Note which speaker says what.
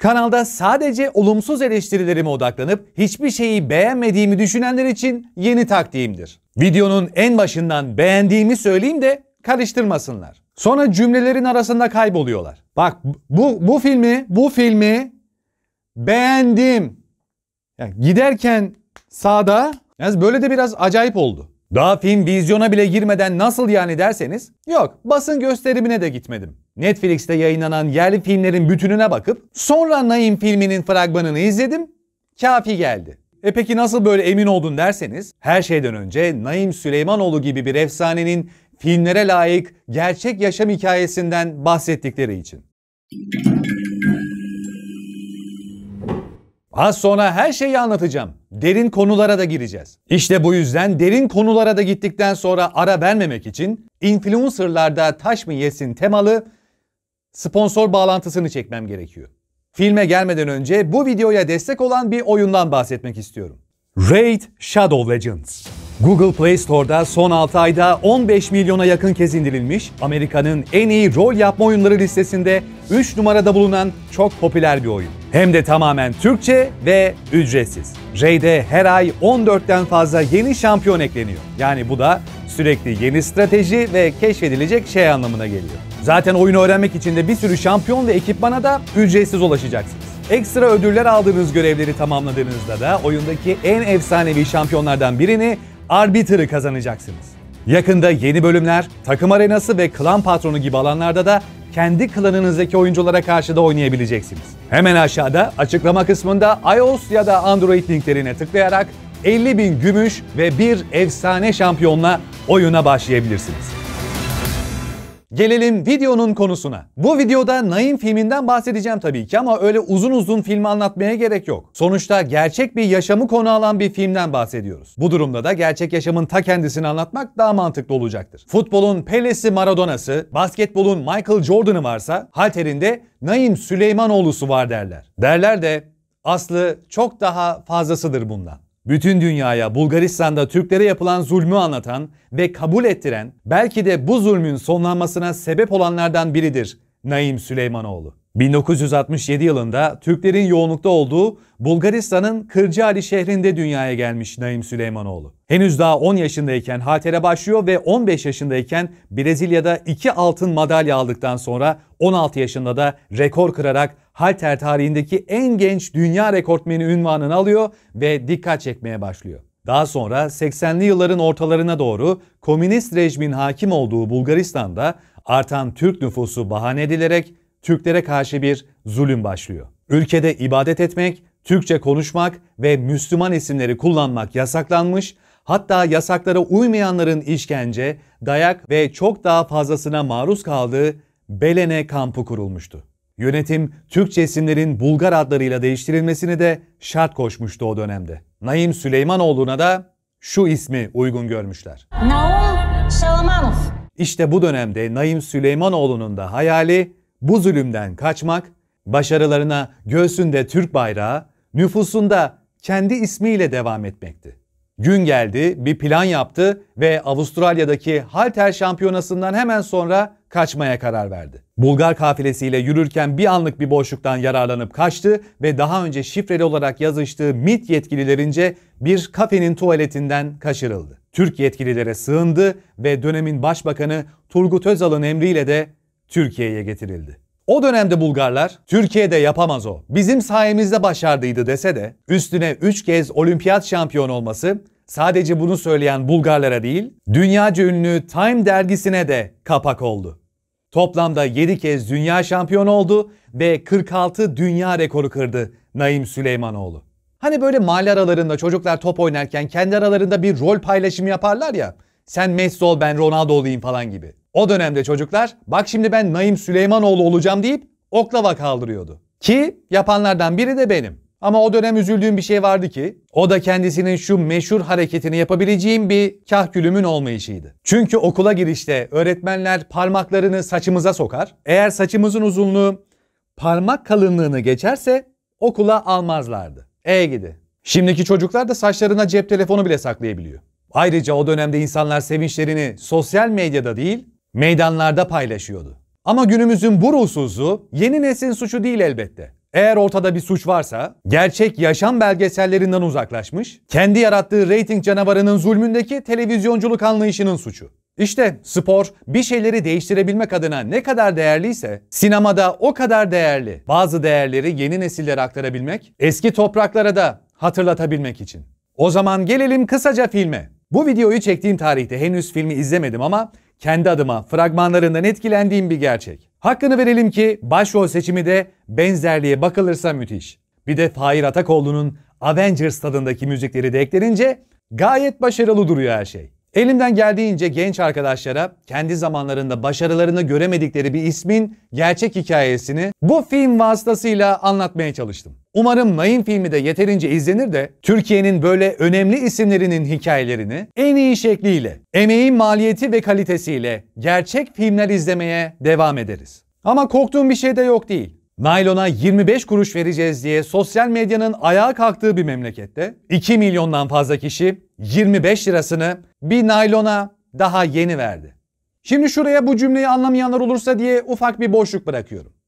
Speaker 1: Kanalda sadece olumsuz eleştirilerime odaklanıp hiçbir şeyi beğenmediğimi düşünenler için yeni taktiğimdir. Videonun en başından beğendiğimi söyleyeyim de karıştırmasınlar. Sonra cümlelerin arasında kayboluyorlar. Bak bu bu filmi bu filmi beğendim. Yani giderken sağda yani böyle de biraz acayip oldu. Daha film vizyona bile girmeden nasıl yani derseniz, yok basın gösterimine de gitmedim. Netflix'te yayınlanan yerli filmlerin bütününe bakıp sonra Naim filminin fragmanını izledim, kafi geldi. E peki nasıl böyle emin oldun derseniz, her şeyden önce Naim Süleymanoğlu gibi bir efsanenin filmlere layık gerçek yaşam hikayesinden bahsettikleri için. Az sonra her şeyi anlatacağım. Derin konulara da gireceğiz. İşte bu yüzden derin konulara da gittikten sonra ara vermemek için influencerlarda taş mı yesin temalı sponsor bağlantısını çekmem gerekiyor. Filme gelmeden önce bu videoya destek olan bir oyundan bahsetmek istiyorum. Raid Shadow Legends. Google Play Store'da son 6 ayda 15 milyona yakın kez indirilmiş, Amerika'nın en iyi rol yapma oyunları listesinde 3 numarada bulunan çok popüler bir oyun. Hem de tamamen Türkçe ve ücretsiz. Raid'e her ay 14'ten fazla yeni şampiyon ekleniyor. Yani bu da sürekli yeni strateji ve keşfedilecek şey anlamına geliyor. Zaten oyunu öğrenmek için de bir sürü şampiyon ve ekipmana da ücretsiz ulaşacaksınız. Ekstra ödüller aldığınız görevleri tamamladığınızda da oyundaki en efsanevi şampiyonlardan birini Arbiter'ı kazanacaksınız. Yakında yeni bölümler, takım arenası ve klan patronu gibi alanlarda da kendi klanınızdaki oyunculara karşı da oynayabileceksiniz. Hemen aşağıda açıklama kısmında iOS ya da Android linklerine tıklayarak 50 bin gümüş ve bir efsane şampiyonla oyuna başlayabilirsiniz. Gelelim videonun konusuna. Bu videoda Naim filminden bahsedeceğim tabii ki ama öyle uzun uzun filmi anlatmaya gerek yok. Sonuçta gerçek bir yaşamı konu alan bir filmden bahsediyoruz. Bu durumda da gerçek yaşamın ta kendisini anlatmak daha mantıklı olacaktır. Futbolun Pele'si Maradona'sı, basketbolun Michael Jordan'ı varsa halterinde Naim Süleymanoğlu'su var derler. Derler de aslı çok daha fazlasıdır bundan. Bütün dünyaya Bulgaristan'da Türklere yapılan zulmü anlatan ve kabul ettiren belki de bu zulmün sonlanmasına sebep olanlardan biridir Naim Süleymanoğlu. 1967 yılında Türklerin yoğunlukta olduğu Bulgaristan'ın Kırcaali şehrinde dünyaya gelmiş Naim Süleymanoğlu. Henüz daha 10 yaşındayken Hater'e başlıyor ve 15 yaşındayken Brezilya'da 2 altın madalya aldıktan sonra 16 yaşında da rekor kırarak halter tarihindeki en genç dünya rekortmeni ünvanını alıyor ve dikkat çekmeye başlıyor. Daha sonra 80'li yılların ortalarına doğru komünist rejimin hakim olduğu Bulgaristan'da artan Türk nüfusu bahane edilerek Türklere karşı bir zulüm başlıyor. Ülkede ibadet etmek, Türkçe konuşmak ve Müslüman isimleri kullanmak yasaklanmış, hatta yasaklara uymayanların işkence, dayak ve çok daha fazlasına maruz kaldığı Belene kampı kurulmuştu. Yönetim Türkçe isimlerin Bulgar adlarıyla değiştirilmesini de şart koşmuştu o dönemde. Naim Süleymanoğlu'na da şu ismi uygun görmüşler. Naum Şalamanov. İşte bu dönemde Naim Süleymanoğlu'nun da hayali bu zulümden kaçmak, başarılarına göğsünde Türk bayrağı, nüfusunda kendi ismiyle devam etmekti. Gün geldi, bir plan yaptı ve Avustralya'daki halter şampiyonasından hemen sonra kaçmaya karar verdi. Bulgar kafilesiyle yürürken bir anlık bir boşluktan yararlanıp kaçtı ve daha önce şifreli olarak yazıştığı MIT yetkililerince bir kafenin tuvaletinden kaçırıldı. Türk yetkililere sığındı ve dönemin başbakanı Turgut Özal'ın emriyle de Türkiye'ye getirildi. O dönemde Bulgarlar Türkiye'de yapamaz o. Bizim sayemizde başardıydı dese de üstüne 3 kez olimpiyat şampiyon olması sadece bunu söyleyen Bulgarlara değil, dünyaca ünlü Time dergisine de kapak oldu. Toplamda 7 kez dünya şampiyon oldu ve 46 dünya rekoru kırdı Naim Süleymanoğlu. Hani böyle mahalle aralarında çocuklar top oynarken kendi aralarında bir rol paylaşımı yaparlar ya. Sen Messi ol ben Ronaldo olayım falan gibi. O dönemde çocuklar bak şimdi ben Naim Süleymanoğlu olacağım deyip oklava kaldırıyordu. Ki yapanlardan biri de benim. Ama o dönem üzüldüğüm bir şey vardı ki o da kendisinin şu meşhur hareketini yapabileceğim bir kahkülümün olmayışıydı. Çünkü okula girişte öğretmenler parmaklarını saçımıza sokar. Eğer saçımızın uzunluğu parmak kalınlığını geçerse okula almazlardı. E gidi. Şimdiki çocuklar da saçlarına cep telefonu bile saklayabiliyor. Ayrıca o dönemde insanlar sevinçlerini sosyal medyada değil, meydanlarda paylaşıyordu. Ama günümüzün bu ruhsuzluğu yeni neslin suçu değil elbette. Eğer ortada bir suç varsa gerçek yaşam belgesellerinden uzaklaşmış, kendi yarattığı reyting canavarının zulmündeki televizyonculuk anlayışının suçu. İşte spor bir şeyleri değiştirebilmek adına ne kadar değerliyse sinemada o kadar değerli. Bazı değerleri yeni nesillere aktarabilmek, eski topraklara da hatırlatabilmek için. O zaman gelelim kısaca filme. Bu videoyu çektiğim tarihte henüz filmi izlemedim ama kendi adıma fragmanlarından etkilendiğim bir gerçek. Hakkını verelim ki başrol seçimi de benzerliğe bakılırsa müthiş. Bir de Fahir Atakoğlu'nun Avengers tadındaki müzikleri de eklenince gayet başarılı duruyor her şey. Elimden geldiğince genç arkadaşlara kendi zamanlarında başarılarını göremedikleri bir ismin gerçek hikayesini bu film vasıtasıyla anlatmaya çalıştım. Umarım Mayın filmi de yeterince izlenir de Türkiye'nin böyle önemli isimlerinin hikayelerini en iyi şekliyle, emeğin maliyeti ve kalitesiyle gerçek filmler izlemeye devam ederiz. Ama korktuğum bir şey de yok değil. Naylona 25 kuruş vereceğiz diye sosyal medyanın ayağa kalktığı bir memlekette 2 milyondan fazla kişi 25 lirasını bir naylona daha yeni verdi. Şimdi şuraya bu cümleyi anlamayanlar olursa diye ufak bir boşluk bırakıyorum.